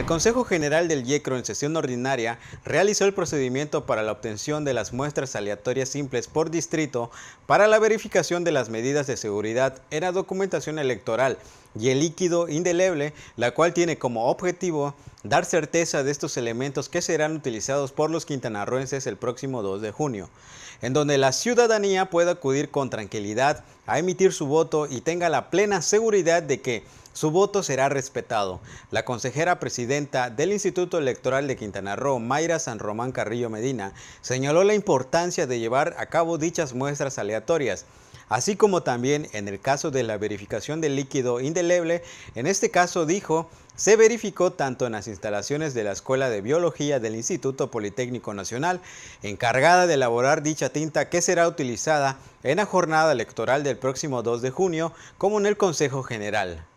El Consejo General del YECRO en sesión ordinaria realizó el procedimiento para la obtención de las muestras aleatorias simples por distrito para la verificación de las medidas de seguridad en la documentación electoral y el líquido indeleble, la cual tiene como objetivo dar certeza de estos elementos que serán utilizados por los quintanarroenses el próximo 2 de junio, en donde la ciudadanía pueda acudir con tranquilidad a emitir su voto y tenga la plena seguridad de que su voto será respetado. La consejera presidenta del Instituto Electoral de Quintana Roo, Mayra San Román Carrillo Medina, señaló la importancia de llevar a cabo dichas muestras aleatorias así como también en el caso de la verificación del líquido indeleble, en este caso dijo, se verificó tanto en las instalaciones de la Escuela de Biología del Instituto Politécnico Nacional, encargada de elaborar dicha tinta que será utilizada en la jornada electoral del próximo 2 de junio, como en el Consejo General.